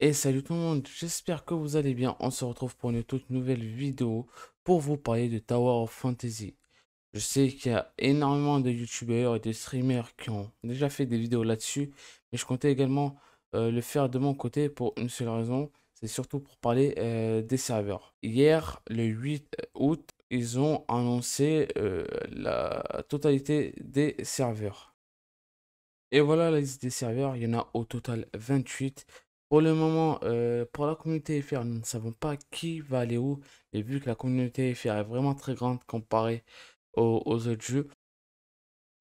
Et salut tout le monde, j'espère que vous allez bien. On se retrouve pour une toute nouvelle vidéo pour vous parler de Tower of Fantasy. Je sais qu'il y a énormément de youtubeurs et de streamers qui ont déjà fait des vidéos là-dessus, mais je comptais également euh, le faire de mon côté pour une seule raison, c'est surtout pour parler euh, des serveurs. Hier, le 8 euh, août, ils ont annoncé la totalité des serveurs. Et voilà la liste des serveurs, il y en a au total 28. Pour le moment, euh, pour la communauté FR, nous ne savons pas qui va aller où. Et vu que la communauté FR est vraiment très grande comparée aux, autres jeux,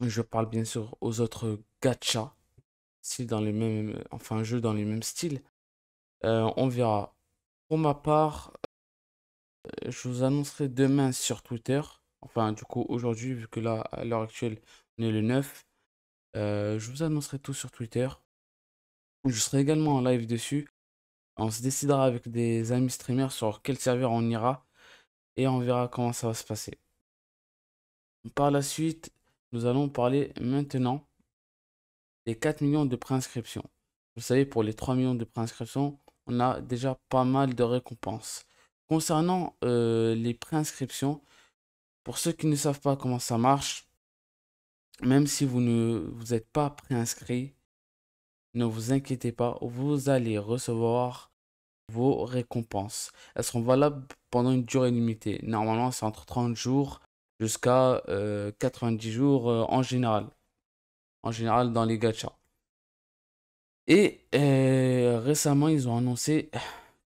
je parle bien sûr aux autres gacha, dans les enfin jeux dans les mêmes styles. Euh, on verra. Pour ma part, euh, je vous annoncerai demain sur Twitter. Enfin, du coup, aujourd'hui, vu que là, à l'heure actuelle, on est le 9. je vous annoncerai tout sur Twitter. Je serai également en live dessus. On se décidera avec des amis streamers sur quel serveur on ira et on verra comment ça va se passer. Par la suite, nous allons parler maintenant des 4 millions de préinscriptions. Vous savez, pour les 3 millions de préinscriptions, on a déjà pas mal de récompenses. Concernant euh, les préinscriptions, pour ceux qui ne savent pas comment ça marche, même si vous ne vous êtes pas préinscrit, ne vous inquiétez pas, vous allez recevoir vos récompenses. Elles seront valables pendant une durée limitée. Normalement, c'est entre 30 jours jusqu'à 90 euh, jours euh, en général. En général, dans les gachas. Et euh, récemment, ils ont annoncé,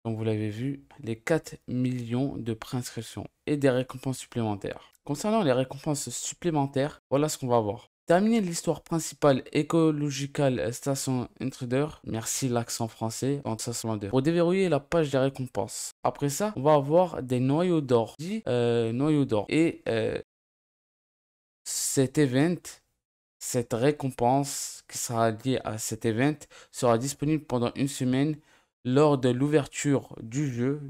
comme vous l'avez vu, les 4 millions de préinscriptions et des récompenses supplémentaires. Concernant les récompenses supplémentaires, voilà ce qu'on va voir terminer l'histoire principale écologique euh, Station Intruder, merci l'accent français en pour déverrouiller la page des récompenses. Après ça, on va avoir des noyaux d'or, dit euh, noyaux d'or. Et euh, cet event, cette récompense qui sera liée à cet event, sera disponible pendant une semaine lors de l'ouverture du jeu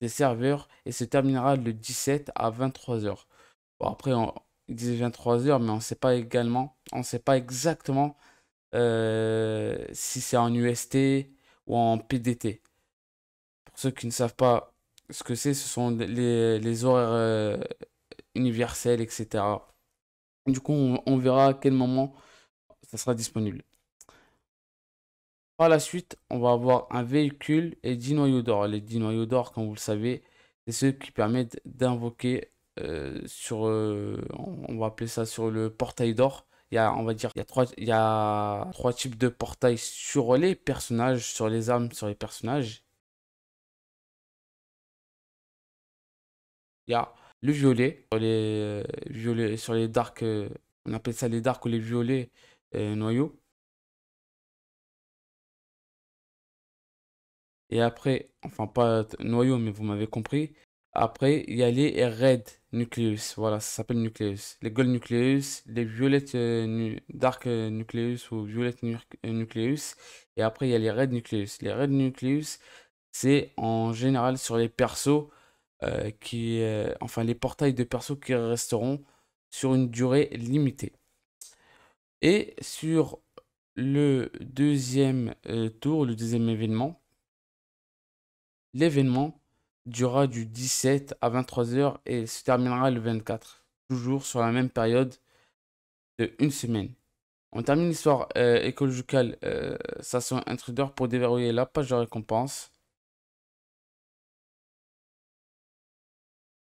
des serveurs et se terminera le 17 à 23h. Bon, après, on, il disait 23 heures, mais on ne sait pas également, on sait pas exactement euh, si c'est en UST ou en PDT. Pour ceux qui ne savent pas ce que c'est, ce sont les, les horaires euh, universels, etc. Du coup, on, verra à quel moment ça sera disponible. Par la suite, on va avoir un véhicule et 10 noyaux d'or. Les 10 noyaux d'or, comme vous le savez, c'est ceux qui permettent d'invoquer euh, sur, euh, on va appeler ça sur le portail d'or, il y a, on va dire, il y a trois, il trois types de portails sur les personnages, sur les armes, sur les personnages. Il y a le violet, sur les, euh, violets, sur les dark, on appelle ça les darks ou les violets noyaux. Et après, enfin pas noyau, mais vous m'avez compris, après, il y a les Red Nucleus. Voilà, ça s'appelle Nucleus. Les Gold Nucleus, les Violet euh, Dark euh, Nucleus ou Violet euh, Nucleus. Et après, il y a les Red Nucleus. Les Red Nucleus, c'est en général sur les persos qui. enfin, les portails de persos qui resteront sur une durée limitée. Et sur le deuxième tour, le deuxième événement, l'événement durera du 17 à 23 heures et se terminera le 24, toujours sur la même période de une semaine. On termine l'histoire euh, écologique euh, ça son Station pour déverrouiller la page de récompense.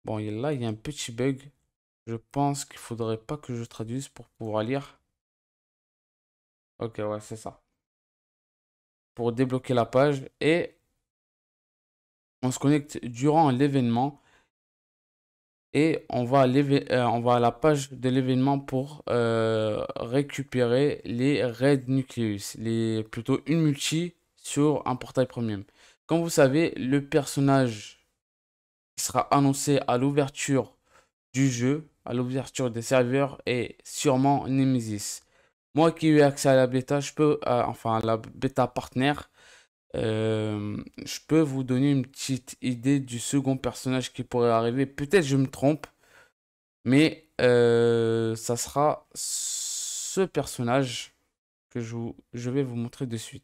Bon, là, il y a un petit bug. Je pense qu'il faudrait pas que je traduise pour pouvoir lire. Ok, ouais, c'est ça. Pour débloquer la page. Et on se connecte durant l'événement et on va, à euh, on va à la page de l'événement pour euh, récupérer les Red Nucleus, les, plutôt une multi sur un portail premium. Comme vous savez, le personnage qui sera annoncé à l'ouverture du jeu, à l'ouverture des serveurs, est sûrement Nemesis. Moi qui ai eu accès à la bêta, je peux, euh, enfin la bêta partenaire, euh, je peux vous donner une petite idée du second personnage qui pourrait arriver. Peut-être je me trompe, mais euh, ça sera ce personnage que je, je vais vous montrer de suite.